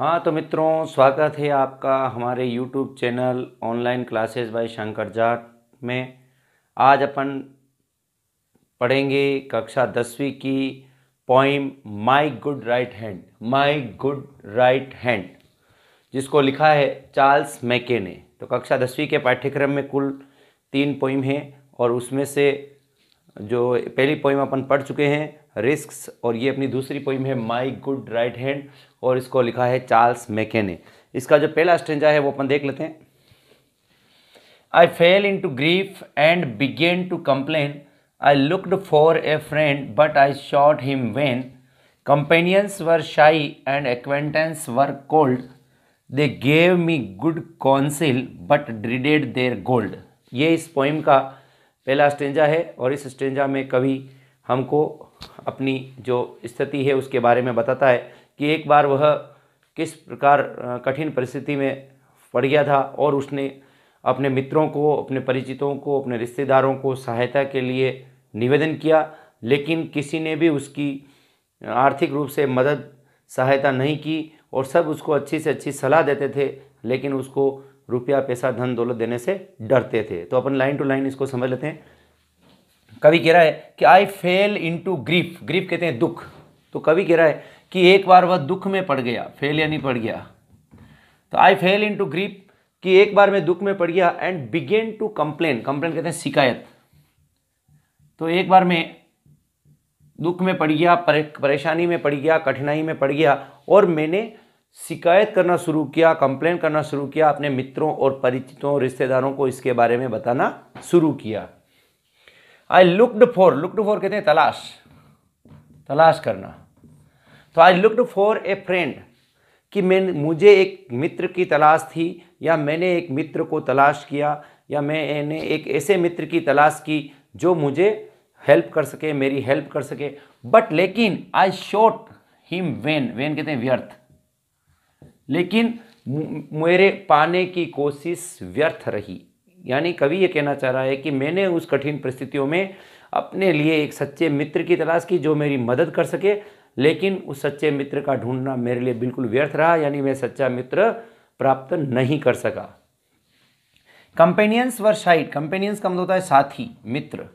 हाँ तो मित्रों स्वागत है आपका हमारे YouTube channel online classes by Shankar Jat में आज अपन पढ़ेंगे कक्षा दसवीं की poem my good right hand my good right hand जिसको लिखा है चार्ल्स मैके ने तो कक्षा दसवीं के पाठ्यक्रम में कुल तीन पोइम हैं और उसमें से जो पहली पोइम अपन पढ़ चुके हैं रिस्क और ये अपनी दूसरी पोइम है माई गुड राइट हैंड और इसको लिखा है चार्ल्स मेके ने इसका जो पहला स्टेंजा है वो अपन देख लेते हैं I fell into grief and begin to complain I looked for a friend but I sought him vain companions were shy and acquaintance were cold they gave me good counsel but dreaded their gold ये इस poem का पहला stanza है और इस stanza में कवि हमको अपनी जो स्थिति है उसके बारे में बताता है कि एक बार वह किस प्रकार कठिन परिस्थिति में पड़ गया था और उसने अपने मित्रों को अपने परिचितों को अपने रिश्तेदारों को सहायता के लिए निवेदन किया लेकिन किसी ने भी उसकी आर्थिक रूप से मदद सहायता नहीं की और सब उसको अच्छी से अच्छी सलाह देते थे लेकिन उसको रुपया पैसा धन दौलत देने से डरते थे तो अपन लाइन टू लाइन इसको समझ लेते हैं कवि कह रहा है कि I fell into grief grief कहते हैं दुख तो कवि कह रहा है कि एक बार वह दुख में पड़ गया फेल यानी पड़ गया तो I fell into grief कि एक बार मैं दुख में पड़ गया and begin to complain complain कहते हैं शिकायत तो एक बार मैं दुख में पड़ गया परेशानी में पड़ गया कठिनाई में पड़ गया और मैंने शिकायत करना शुरू किया कंप्लेन करना शुरू किया अपने मित्रों और परिचितों रिश्तेदारों को इसके बारे में बताना शुरू किया I looked for looked for कहते हैं तलाश तलाश करना तो I looked for a friend कि मैं मुझे एक मित्र की तलाश थी या मैंने एक मित्र को तलाश किया या मैंने एक ऐसे मित्र की तलाश की जो मुझे हेल्प कर सके मेरी हेल्प कर सके बट लेकिन I sought him vain vain कहते हैं व्यर्थ लेकिन मेरे पाने की कोशिश व्यर्थ रही यानी कवि ये कहना चाह रहा है कि मैंने उस कठिन परिस्थितियों में अपने लिए एक सच्चे मित्र की तलाश की जो मेरी मदद कर सके लेकिन उस सच्चे मित्र का ढूंढना मेरे लिए बिल्कुल व्यर्थ रहा यानी मैं सच्चा मित्र प्राप्त नहीं कर सका कंपेनियंस वर शाही कंपेनियंस का मतलब होता है साथी मित्र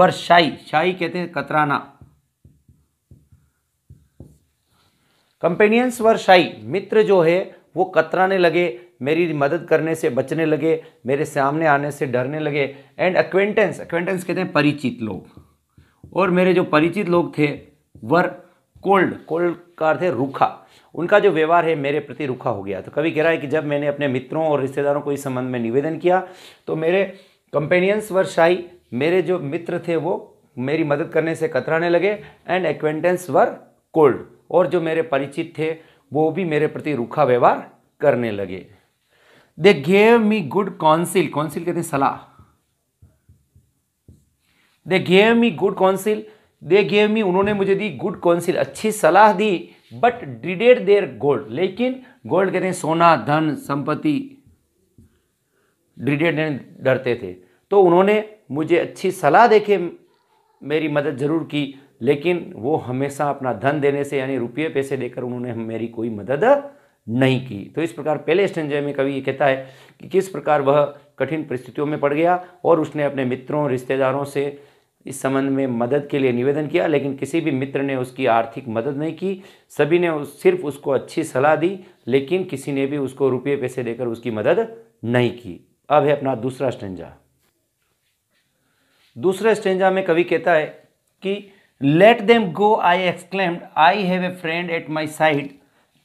वर शाही शाही कहते हैं कतराना कंपेनियंस वर शाही मित्र जो है वो कतराने लगे मेरी मदद करने से बचने लगे मेरे सामने आने से डरने लगे एंड अक्वेंटेंस अक्वेंटेंस कहते हैं परिचित लोग और मेरे जो परिचित लोग थे वर कोल्ड कोल्ड का अर्थ है रूखा उनका जो व्यवहार है मेरे प्रति रूखा हो गया तो कभी कह रहा है कि जब मैंने अपने मित्रों और रिश्तेदारों को इस संबंध में निवेदन किया तो मेरे कंपेनियंस वर शाही मेरे जो मित्र थे वो मेरी मदद करने से कतराने लगे एंड एक्वेंटेंस वर कोल्ड और जो मेरे परिचित थे वो भी मेरे प्रति रूखा व्यवहार करने लगे they gave me good counsel counsel कहते सलाह they gave me good counsel they gave me उन्होंने मुझे दी गुड काउंसिल अच्छी सलाह दी बट डिडेड देयर गोल्ड लेकिन गोल्ड कहते हैं सोना धन संपत्ति डिडेड डरते थे तो उन्होंने मुझे अच्छी सलाह देके मेरी मदद ज़रूर की लेकिन वो हमेशा अपना धन देने से यानी रुपये पैसे देकर उन्होंने मेरी कोई मदद नहीं की तो इस प्रकार पहले स्टेंजय में कवि ये कहता है कि किस प्रकार वह कठिन परिस्थितियों में पड़ गया और उसने अपने मित्रों रिश्तेदारों से इस संबंध में मदद के लिए निवेदन किया लेकिन किसी भी मित्र ने उसकी आर्थिक मदद नहीं की सभी ने उस, सिर्फ उसको अच्छी सलाह दी लेकिन किसी ने भी उसको रुपये पैसे देकर उसकी मदद नहीं की अब है अपना दूसरा स्टेंजा दूसरे स्टेंजा में कवि कहता है कि let them go I exclaimed I have a friend at my side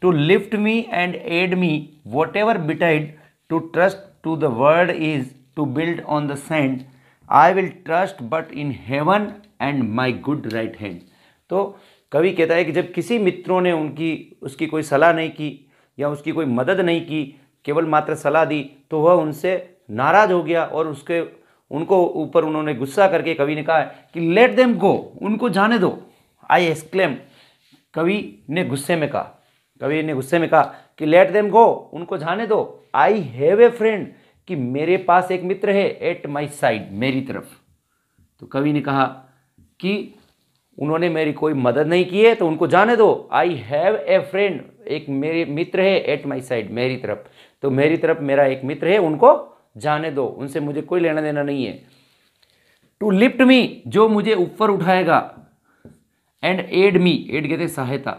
to lift me and aid me whatever betide to trust to the world is to build on the sand I will trust but in heaven and my good right hand तो कवि कहता है कि जब किसी मित्रों ने उनकी उसकी कोई सलाह नहीं की या उसकी कोई मदद नहीं की केवल मात्र सलाह दी तो वह उनसे नाराज हो गया और उसके उनको ऊपर उन्होंने गुस्सा करके कवि ने कहा कि लेट देम गो उनको जाने दो आई एक्सक्लेम कवि ने गुस्से में कहा कवि ने गुस्से में कहा कि लेट देम गो उनको जाने दो आई हैव ए फ्रेंड कि मेरे पास एक मित्र है एट माई साइड मेरी तरफ तो कवि ने कहा कि उन्होंने मेरी कोई मदद नहीं की है तो उनको जाने दो आई हैव ए फ्रेंड एक मेरे मित्र है एट माई साइड मेरी तरफ तो मेरी तरफ मेरा एक मित्र है उनको जाने दो उनसे मुझे कोई लेना देना नहीं है टू लिफ्ट मी जो मुझे ऊपर उठाएगा एंड एड मी एड कहते सहायता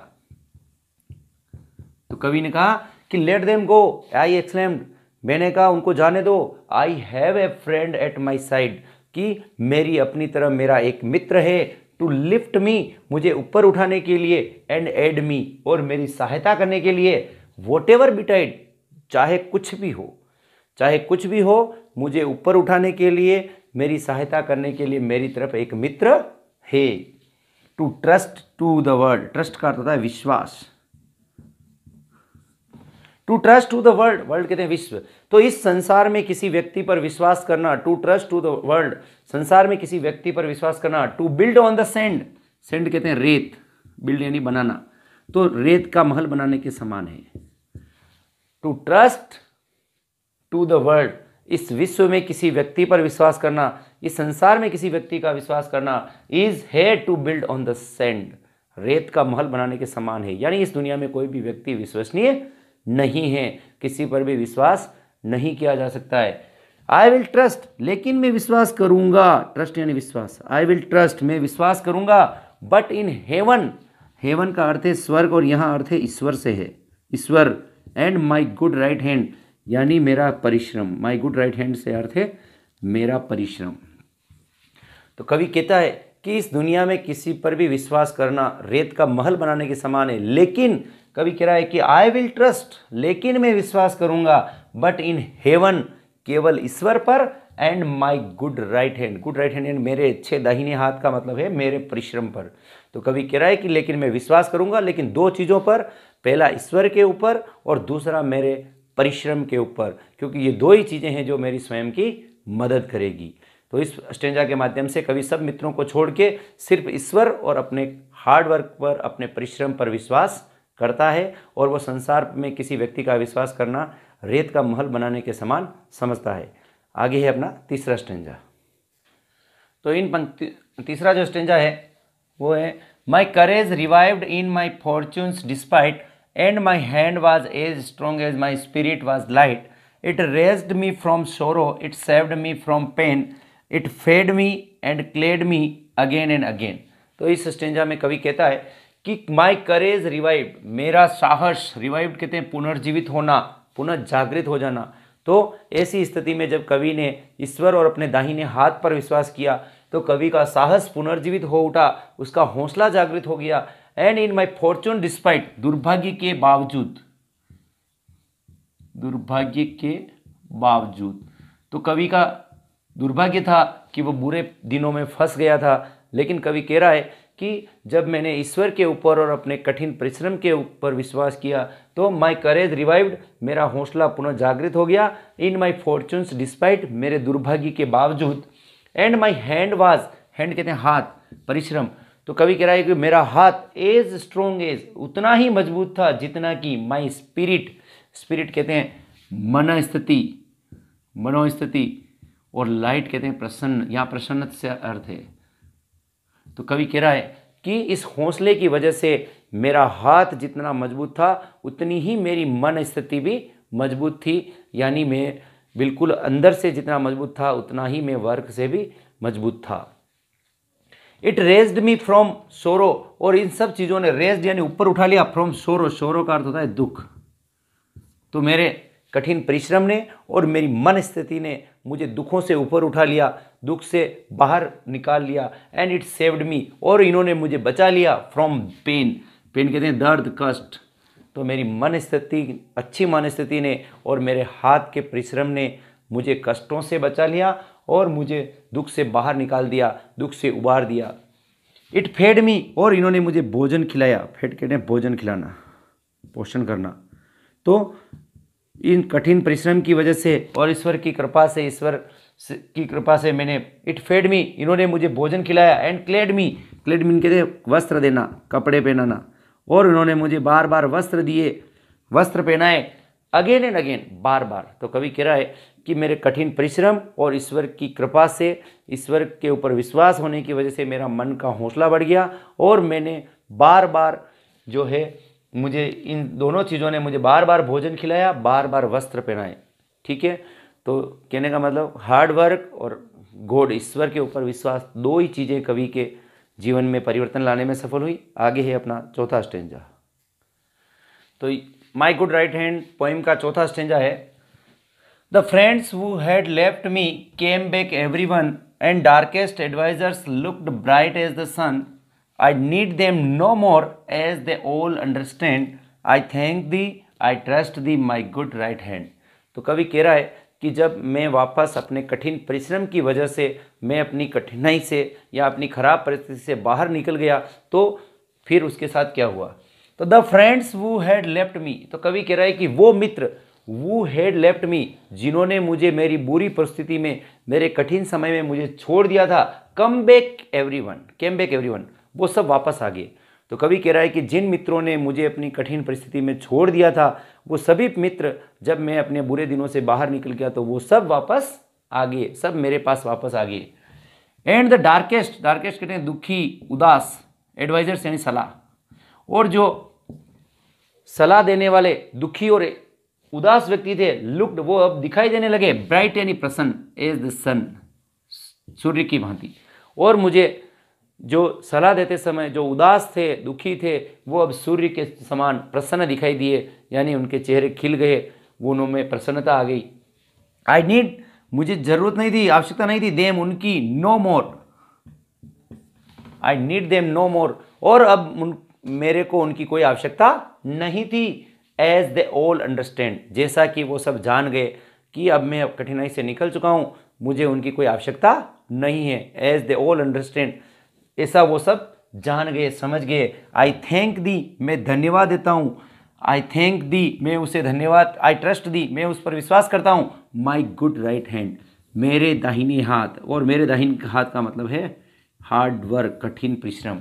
तो कवि ने कहा कि लेट देम गो आई एक्सलेम्ड मैंने कहा उनको जाने दो I have a friend at my side कि मेरी अपनी तरह मेरा एक मित्र है टू लिफ्ट मी मुझे ऊपर उठाने के लिए एंड एड मी और मेरी सहायता करने के लिए वॉट एवर बिटाइड चाहे कुछ भी हो चाहे कुछ भी हो मुझे ऊपर उठाने के लिए मेरी सहायता करने के लिए मेरी तरफ एक मित्र है to trust to the world trust का था विश्वास to trust to the world world कहते हैं विश्व तो इस संसार में किसी व्यक्ति पर विश्वास करना to trust to the world संसार में किसी व्यक्ति पर विश्वास करना to build on the sand sand कहते हैं रेत बिल्ड यानी बनाना तो रेत का महल बनाने के समान है to trust to the world इस विश्व में किसी व्यक्ति पर विश्वास करना इस संसार में किसी व्यक्ति का विश्वास करना इज है to build on the sand रेत का महल बनाने के समान है यानी इस दुनिया में कोई भी व्यक्ति विश्वसनीय नहीं है किसी पर भी विश्वास नहीं किया जा सकता है आई विल ट्रस्ट लेकिन मैं विश्वास करूंगा ट्रस्ट यानी विश्वास आई विल ट्रस्ट मैं विश्वास करूंगा बट इन हेवन हेवन का अर्थ है स्वर्ग और यहाँ अर्थ है ईश्वर से है ईश्वर and my good right hand यानी मेरा परिश्रम माई गुड राइट हैंड से अर्थ है मेरा परिश्रम तो कवि कहता है कि इस दुनिया में किसी पर भी विश्वास करना रेत का महल बनाने के समान है लेकिन कभी कह रहा है कि आई विल ट्रस्ट लेकिन मैं विश्वास करूंगा बट इन हेवन केवल ईश्वर पर and my good right hand good right hand मेरे अच्छे दाहिने हाथ का मतलब है मेरे परिश्रम पर तो कभी कह रहा है कि लेकिन मैं विश्वास करूंगा लेकिन दो चीज़ों पर पहला ईश्वर के ऊपर और दूसरा मेरे परिश्रम के ऊपर क्योंकि ये दो ही चीज़ें हैं जो मेरी स्वयं की मदद करेगी तो इस स्टेंजा के माध्यम से कभी सब मित्रों को छोड़ के सिर्फ ईश्वर और अपने हार्डवर्क पर अपने परिश्रम पर विश्वास करता है और वो संसार में किसी व्यक्ति का विश्वास करना रेत का महल बनाने के समान समझता है आगे है अपना तीसरा स्टेंजा तो इन पंक्ति तीसरा जो स्टेंजा है वो है my courage revived in my fortunes despite and my hand was as strong as my spirit was light it raised me from sorrow it saved me from pain it fed me and clad me again and again तो इस stanza में कवि कहता है कि माई करेज revive मेरा साहस revive कहते हैं पुनर्जीवित होना पुनः जागृत हो जाना तो ऐसी स्थिति में जब कवि ने ईश्वर और अपने दाहिने हाथ पर विश्वास किया तो कवि का साहस पुनर्जीवित हो उठा उसका हौसला जागृत हो गया and in my fortune despite दुर्भाग्य के बावजूद दुर्भाग्य के बावजूद तो कवि का दुर्भाग्य था कि वो बुरे दिनों में फंस गया था लेकिन कवि कह रहा है कि जब मैंने ईश्वर के ऊपर और अपने कठिन परिश्रम के ऊपर विश्वास किया तो माई करेज रिवाइव्ड मेरा हौसला पुनः जागृत हो गया इन माई फॉर्चून्स डिस्पाइट मेरे दुर्भाग्य के बावजूद and my hand was hand कहते हैं हाथ परिश्रम तो कभी कह रहा है कि मेरा हाथ एज स्ट्रोंग एज उतना ही मजबूत था जितना कि माई स्पिरिट स्पिरिट कहते हैं मन स्थिति मनोस्थिति और लाइट कहते हैं प्रसन्न यहाँ प्रसन्नत से अर्थ है तो कवि कह रहा है कि इस हौसले की वजह से मेरा हाथ जितना मजबूत था उतनी ही मेरी मन स्थिति भी मजबूत थी यानी मैं बिल्कुल अंदर से जितना मजबूत था उतना ही मैं वर्क से भी मजबूत था it raised me from sorrow और इन सब चीज़ों ने रेज्ड यानी ऊपर उठा लिया फ्रॉम सोरो सोरो का अर्थ होता है दुख तो मेरे कठिन परिश्रम ने और मेरी मन स्थिति ने मुझे दुखों से ऊपर उठा लिया दुख से बाहर निकाल लिया एंड इट सेव्ड मी और इन्होंने मुझे बचा लिया फ्रॉम पेन पेन कहते हैं दर्द कष्ट तो मेरी मन स्थिति अच्छी मन स्थिति ने और मेरे हाथ के परिश्रम ने मुझे कष्टों से बचा लिया और मुझे दुख से बाहर निकाल दिया दुख से उबार दिया इट फेड मी और इन्होंने मुझे भोजन खिलाया फेड कहते हैं भोजन खिलाना पोषण करना तो इन कठिन परिश्रम की वजह से और ईश्वर की कृपा से ईश्वर की कृपा से मैंने इट फेड मी इन्होंने मुझे भोजन खिलाया and clad me clad mean कहते वस्त्र देना कपड़े पहनाना और उन्होंने मुझे बार बार वस्त्र दिए वस्त्र पहनाए अगेन एंड अगेन बार बार तो कवि कह रहा है कि मेरे कठिन परिश्रम और ईश्वर की कृपा से ईश्वर के ऊपर विश्वास होने की वजह से मेरा मन का हौसला बढ़ गया और मैंने बार बार जो है मुझे इन दोनों चीज़ों ने मुझे बार बार भोजन खिलाया बार बार वस्त्र पहनाए ठीक है तो कहने का मतलब हार्ड वर्क और गॉड ईश्वर के ऊपर विश्वास दो ही चीज़ें कवि के जीवन में परिवर्तन लाने में सफल हुई आगे है अपना चौथा स्टेंजा तो my good right hand poem का चौथा स्टेंजा है the friends who had left me came back every one and darkest advisers looked bright as the sun I need them no more as they all understand I thank thee I trust thee my good right hand तो कवि कह रहा है कि जब मैं वापस अपने कठिन परिश्रम की वजह से मैं अपनी कठिनाई से या अपनी खराब परिस्थिति से बाहर निकल गया तो फिर उसके साथ क्या हुआ तो the friends who had left me तो कवि कह रहा है कि वो मित्र वो हैड लेफ्ट मी जिन्होंने मुझे मेरी बुरी परिस्थिति में मेरे कठिन समय में मुझे छोड़ दिया था come back every one came back every one वो सब वापस आ गए तो कवि कह रहा है कि जिन मित्रों ने मुझे अपनी कठिन परिस्थिति में छोड़ दिया था वो सभी मित्र जब मैं अपने बुरे दिनों से बाहर निकल गया तो वो सब वापस आ गए सब मेरे पास वापस आ गए एंड द डार्केस्ट डार्केस्ट कहते हैं दुखी उदास एडवाइजर्स यानी सलाह और जो सलाह देने वाले दुखी और उदास व्यक्ति थे लुक्ड वो अब दिखाई देने लगे ब्राइट यानी प्रसन्न एज द सन सूर्य की भांति और मुझे जो सलाह देते समय जो उदास थे दुखी थे वो अब सूर्य के समान प्रसन्न दिखाई दिए यानी उनके चेहरे खिल गए में प्रसन्नता आ गई आई नीड मुझे जरूरत नहीं थी आवश्यकता नहीं थी देम उनकी no more I need them no more और अब उन मेरे को उनकी कोई आवश्यकता नहीं थी एज दे ऑल अंडरस्टैंड जैसा कि वो सब जान गए कि अब मैं कठिनाई से निकल चुका हूँ मुझे उनकी कोई आवश्यकता नहीं है एज दे ऑल अंडरस्टैंड ऐसा वो सब जान गए समझ गए आई थैंक दी मैं धन्यवाद देता हूँ आई थैंक दी मैं उसे धन्यवाद आई ट्रस्ट दी मैं उस पर विश्वास करता हूँ माई गुड राइट हैंड मेरे दाहिनी हाथ और मेरे दाहिन हाथ का मतलब है हार्ड वर्क कठिन परिश्रम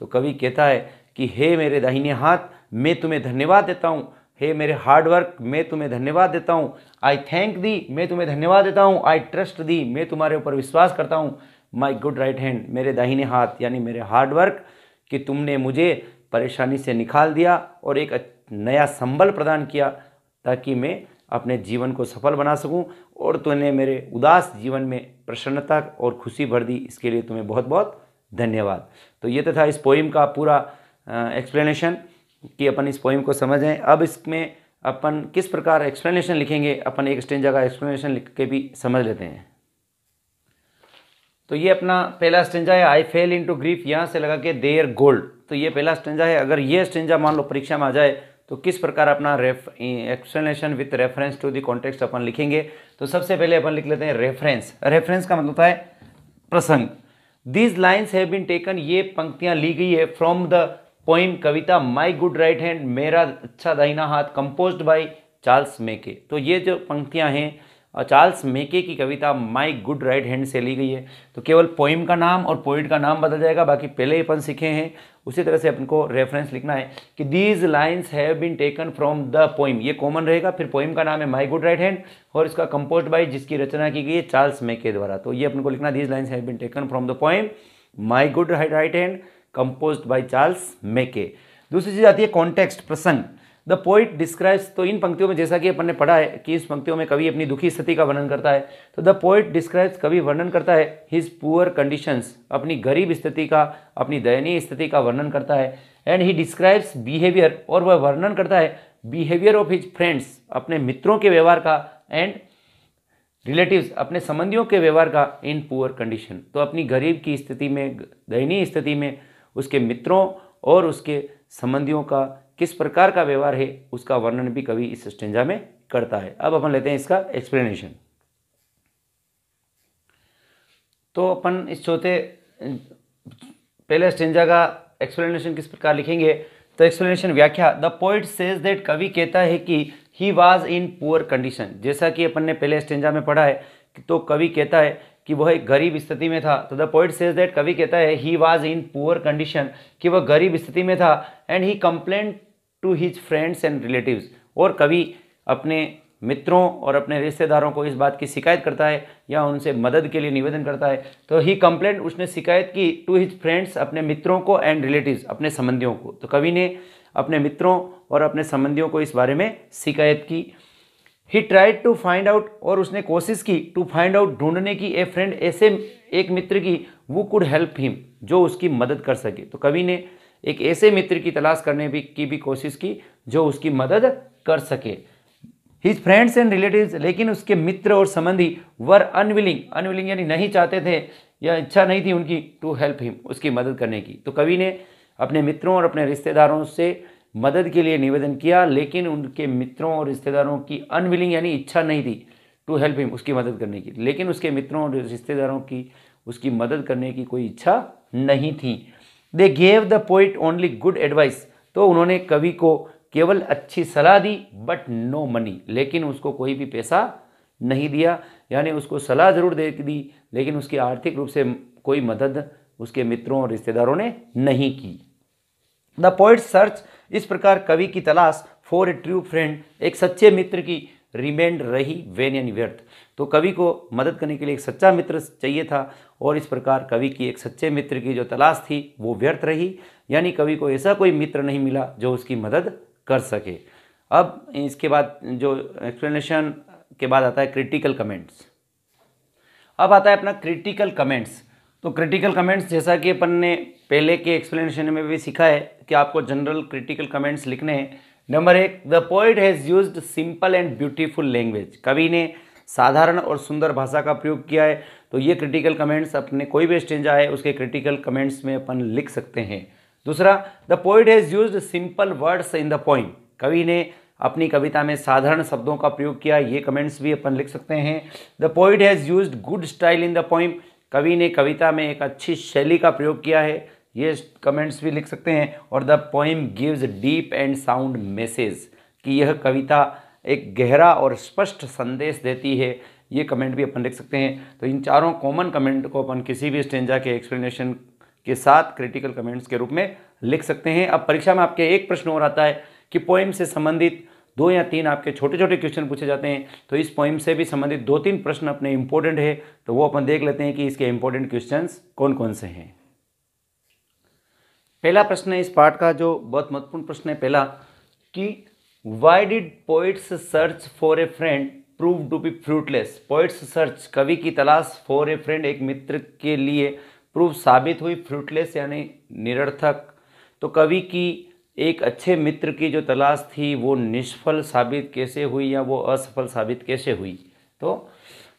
तो कवि कहता है कि हे मेरे दाहिने हाथ मैं तुम्हें धन्यवाद देता हूँ हे मेरे हार्ड वर्क मैं तुम्हें धन्यवाद देता हूँ आई थैंक दी मैं तुम्हें धन्यवाद देता हूँ आई ट्रस्ट दी मैं तुम्हारे ऊपर विश्वास करता हूँ माई गुड राइट हैंड मेरे दाहिने हाथ यानी मेरे हार्ड वर्क कि तुमने मुझे परेशानी से निकाल दिया और एक नया संबल प्रदान किया ताकि मैं अपने जीवन को सफल बना सकूं और तूने मेरे उदास जीवन में प्रसन्नता और खुशी भर दी इसके लिए तुम्हें बहुत बहुत धन्यवाद तो ये तो था इस पोइम का पूरा एक्सप्लेनेशन कि अपन इस पोइम को समझें अब इसमें अपन किस प्रकार एक्सप्लेनेशन लिखेंगे अपन एक स्टेंजा का एक्सप्लेनेशन लिख के भी समझ लेते हैं तो ये अपना पहला स्टेंजा है I fell into grief यहाँ से लगा के देयर गोल्ड तो ये पहला स्टेंजा है अगर ये स्टेंजा मान लो परीक्षा में आ जाए तो किस प्रकार अपना ref explanation with reference to the context अपन लिखेंगे तो सबसे पहले अपन लिख लेते हैं रेफरेंस रेफरेंस का मतलब है प्रसंग these lines have been taken ये पंक्तियाँ ली गई है फ्रॉम द पोइम कविता माई गुड राइट हैंड मेरा अच्छा दाहिना हाथ कंपोज्ड बाई चार्ल्स मेके तो ये जो पंक्तियाँ हैं और चार्ल्स मेके की कविता माई गुड राइट हैंड से ली गई है तो केवल पोइम का नाम और पोइट का नाम बदल जाएगा बाकी पहले ही अपन सीखे हैं उसी तरह से अपन को रेफरेंस लिखना है कि these lines have been taken from the poem ये कॉमन रहेगा फिर पोइम का नाम है माई गुड राइट हैंड और इसका कंपोज बाई जिसकी रचना की गई है चार्ल्स मेके द्वारा तो ये अपन को लिखना these lines have been taken from the poem my good right hand compose by Charles Mackay दूसरी चीज़ आती है कॉन्टेक्स्ट प्रसंग द पोइट डिस्क्राइब्स तो इन पंक्तियों में जैसा कि अपन ने पढ़ा है कि इस पंक्तियों में कवि अपनी दुखी स्थिति का वर्णन करता है तो द पोइट डिस्क्राइब्स कवि वर्णन करता है हिज पुअर कंडीशंस अपनी गरीब स्थिति का अपनी दयनीय स्थिति का वर्णन करता है एंड ही डिस्क्राइब्स बिहेवियर और वह वर्णन करता है बिहेवियर ऑफ हिज फ्रेंड्स अपने मित्रों के व्यवहार का एंड रिलेटिव्स अपने संबंधियों के व्यवहार का इन पुअर कंडीशन तो अपनी गरीब की स्थिति में दयनीय स्थिति में उसके मित्रों और उसके संबंधियों का किस प्रकार का व्यवहार है उसका वर्णन भी कवि इस स्टेंजा में करता है अब अपन लेते हैं इसका एक्सप्लेनेशन तो अपन इस चौथे पहले स्टेंजा का एक्सप्लेनेशन किस प्रकार लिखेंगे तो एक्सप्लेनेशन व्याख्या द पोइट सेज दैट कवि कहता है कि he was in poor condition जैसा कि अपन ने पहले स्टेंजा में पढ़ा है तो कवि कहता है कि वह एक गरीब स्थिति में था तो द पोइट सेज दैट कवि कहता है he was in poor condition कि वह गरीब स्थिति में था and he complain to his friends and relatives और कभी अपने मित्रों और अपने रिश्तेदारों को इस बात की शिकायत करता है या उनसे मदद के लिए निवेदन करता है तो ही कंप्लेंट उसने शिकायत की टू हिज फ्रेंड्स अपने मित्रों को एंड रिलेटिव्स अपने संबंधियों को तो कवि ने अपने मित्रों और अपने संबंधियों को इस बारे में शिकायत की he tried to find out और उसने कोशिश की टू फाइंड आउट ढूंढने की ए फ्रेंड ऐसे एक मित्र की वो कुड हेल्प हिम जो उसकी मदद कर सके तो कवि ने एक ऐसे मित्र की तलाश करने भी की भी कोशिश की जो उसकी मदद कर सके हिज फ्रेंड्स एंड रिलेटिव्स लेकिन उसके मित्र और संबंधी वर अनविलिंग अनविलिंग यानी नहीं चाहते थे या इच्छा नहीं थी उनकी टू हेल्प हिम उसकी मदद करने की तो कवि ने अपने मित्रों और अपने रिश्तेदारों से मदद के लिए निवेदन किया लेकिन उनके मित्रों और रिश्तेदारों की अनविलिंग यानी इच्छा नहीं थी टू हेल्प हिम उसकी मदद करने की लेकिन उसके मित्रों और रिश्तेदारों की उसकी मदद करने की कोई इच्छा नहीं थी they gave the poet only good advice तो उन्होंने कवि को केवल अच्छी सलाह दी बट नो मनी लेकिन उसको कोई भी पैसा नहीं दिया यानी उसको सलाह ज़रूर दे दी लेकिन उसकी आर्थिक रूप से कोई मदद उसके मित्रों और रिश्तेदारों ने नहीं की द पोइट सर्च इस प्रकार कवि की तलाश फॉर ए ट्रू फ्रेंड एक सच्चे मित्र की रिमेंड रही वेन यानी व्यर्थ तो कवि को मदद करने के लिए एक सच्चा मित्र चाहिए था और इस प्रकार कवि की एक सच्चे मित्र की जो तलाश थी वो व्यर्थ रही यानी कवि को ऐसा कोई मित्र नहीं मिला जो उसकी मदद कर सके अब इसके बाद जो एक्सप्लेनेशन के बाद आता है क्रिटिकल कमेंट्स अब आता है अपना क्रिटिकल कमेंट्स तो क्रिटिकल कमेंट्स जैसा कि अपन ने पहले के एक्सप्लेनेशन में भी सीखा है कि आपको जनरल क्रिटिकल कमेंट्स लिखने हैं नंबर एक the poet has use simple and beautiful language कवि ने साधारण और सुंदर भाषा का प्रयोग किया है तो ये क्रिटिकल कमेंट्स अपने कोई भी स्टेंजा है उसके क्रिटिकल कमेंट्स में अपन लिख सकते हैं दूसरा the poet has use simple words in the point कवि ने अपनी कविता में साधारण शब्दों का प्रयोग किया ये कमेंट्स भी अपन लिख सकते हैं the poet has use good style in the point कवि ने कविता में एक अच्छी शैली का प्रयोग किया है ये कमेंट्स भी लिख सकते हैं और the poem gives deep and sound message कि यह कविता एक गहरा और स्पष्ट संदेश देती है ये कमेंट भी अपन लिख सकते हैं तो इन चारों कॉमन कमेंट को अपन किसी भी स्टेंजा के एक्सप्लेनेशन के साथ क्रिटिकल कमेंट्स के रूप में लिख सकते हैं अब परीक्षा में आपके एक प्रश्न और आता है कि पोइम से संबंधित दो या तीन आपके छोटे छोटे क्वेश्चन पूछे जाते हैं तो इस पोइम से भी संबंधित दो तीन प्रश्न अपने इंपॉर्टेंट है तो वो अपन देख लेते हैं कि इसके इंपॉर्टेंट क्वेश्चन कौन कौन से हैं पहला प्रश्न है इस पाठ का जो बहुत महत्वपूर्ण प्रश्न है पहला कि why did poet's search for a friend prove to be fruitless poet's search कवि की तलाश फॉर ए फ्रेंड एक मित्र के लिए प्रूव साबित हुई फ्रूटलेस यानी निरर्थक तो कवि की एक अच्छे मित्र की जो तलाश थी वो निष्फल साबित कैसे हुई या वो असफल साबित कैसे हुई तो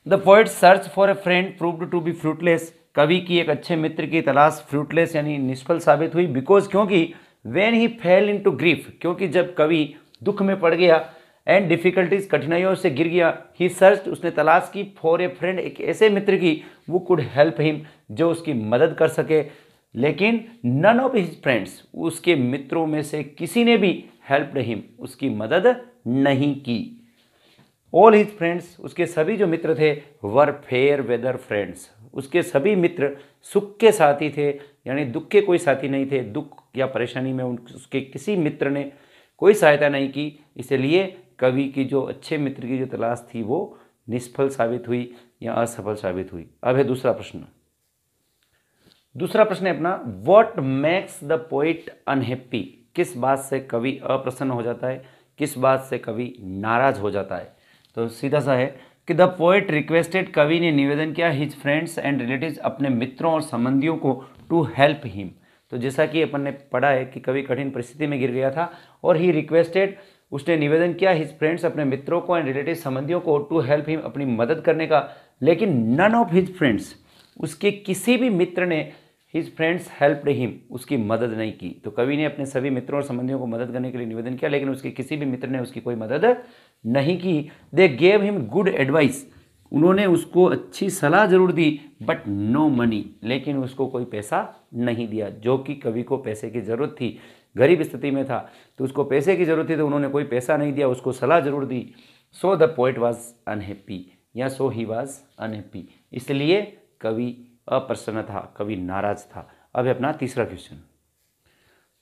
the poet search for a friend proved to be fruitless कवि की एक अच्छे मित्र की तलाश फ्रूटलेस यानी निष्फल साबित हुई बिकॉज क्योंकि when he fell into grief क्योंकि जब कवि दुख में पड़ गया एंड डिफिकल्टीज कठिनाइयों से गिर गया ही सर्च उसने तलाश की फॉर ए फ्रेंड एक ऐसे मित्र की वो कुड हेल्प हिम जो उसकी मदद कर सके लेकिन नन ऑफ हिज फ्रेंड्स उसके मित्रों में से किसी ने भी हेल्प हिम उसकी मदद नहीं की ऑल हिज फ्रेंड्स उसके सभी जो मित्र थे वर फेयर वेदर फ्रेंड्स उसके सभी मित्र सुख के साथी थे यानी दुख के कोई साथी नहीं थे दुख या परेशानी में उसके किसी मित्र ने कोई सहायता नहीं की इसलिए कवि की जो अच्छे मित्र की जो तलाश थी वो निष्फल साबित हुई या असफल साबित हुई अब है दूसरा प्रश्न दूसरा प्रश्न है अपना what makes the poet unhappy किस बात से कवि अप्रसन्न हो जाता है किस बात से कवि नाराज हो जाता है तो सीधा सा है कि द पोएट रिक्वेस्टेड कवि ने निवेदन किया हिज फ्रेंड्स एंड रिलेटिव अपने मित्रों और संबंधियों को टू हेल्प हिम तो जैसा कि अपन ने पढ़ा है कि कवि कठिन परिस्थिति में गिर गया था और ही रिक्वेस्टेड उसने निवेदन किया हिज फ्रेंड्स अपने मित्रों को एंड रिलेटिव संबंधियों को टू हेल्प हिम अपनी मदद करने का लेकिन नन ऑफ हिज फ्रेंड्स उसके किसी भी मित्र ने हिज फ्रेंड्स हेल्प रहीम उसकी मदद नहीं की तो कवि ने अपने सभी मित्रों और संबंधियों को मदद करने के लिए निवेदन किया लेकिन उसके किसी भी मित्र ने उसकी कोई मदद नहीं की they gave him good advice उन्होंने उसको अच्छी सलाह जरूर दी बट नो मनी लेकिन उसको कोई पैसा नहीं दिया जो कि कवि को पैसे की ज़रूरत थी गरीब स्थिति में था तो उसको पैसे की ज़रूरत थी तो उन्होंने कोई पैसा नहीं दिया उसको सलाह जरूर दी so the poet was unhappy या सो ही वॉज अनहैप्पी इसलिए कवि अप्रसन्न था कभी नाराज था अब अपना तीसरा क्वेश्चन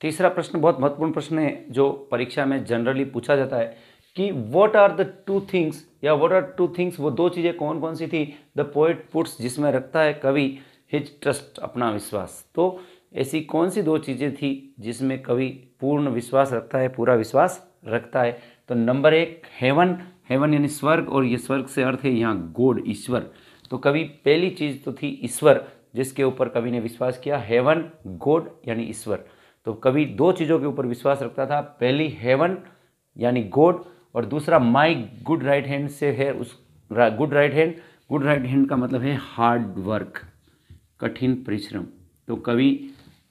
तीसरा प्रश्न बहुत महत्वपूर्ण प्रश्न है जो परीक्षा में जनरली पूछा जाता है कि what are the two things या वट आर टू थिंग्स वो दो चीज़ें कौन कौन सी थी द पोइट पुट्स जिसमें रखता है कवि हिज ट्रस्ट अपना विश्वास तो ऐसी कौन सी दो चीज़ें थी जिसमें कवि पूर्ण विश्वास रखता है पूरा विश्वास रखता है तो नंबर एक हेवन हेवन यानी स्वर्ग और ये स्वर्ग से अर्थ है यहाँ गोड ईश्वर तो कवि पहली चीज़ तो थी ईश्वर जिसके ऊपर कवि ने विश्वास किया हेवन गॉड यानी ईश्वर तो कवि दो चीज़ों के ऊपर विश्वास रखता था पहली हेवन यानी गॉड और दूसरा माई गुड राइट हैंड से है उस good right hand good right hand का मतलब है हार्ड वर्क कठिन परिश्रम तो कवि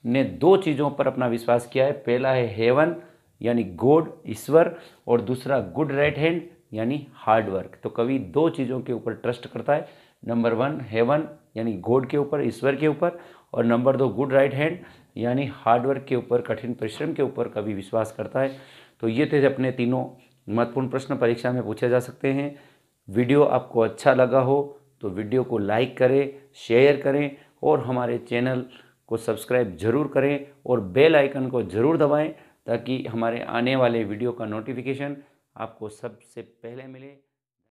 ने दो चीज़ों पर अपना विश्वास किया है पहला है हेवन यानी गॉड ईश्वर और दूसरा गुड राइट हैंड यानी हार्ड वर्क तो कवि दो चीज़ों के ऊपर ट्रस्ट करता है नंबर वन हेवन यानी गॉड के ऊपर ईश्वर के ऊपर और नंबर दो गुड राइट हैंड यानी हार्डवर्क के ऊपर कठिन परिश्रम के ऊपर कभी विश्वास करता है तो ये थे अपने तीनों महत्वपूर्ण प्रश्न परीक्षा में पूछे जा सकते हैं वीडियो आपको अच्छा लगा हो तो वीडियो को लाइक करें शेयर करें और हमारे चैनल को सब्सक्राइब ज़रूर करें और बेल आइकन को ज़रूर दबाएं ताकि हमारे आने वाले वीडियो का नोटिफिकेशन आपको सबसे पहले मिले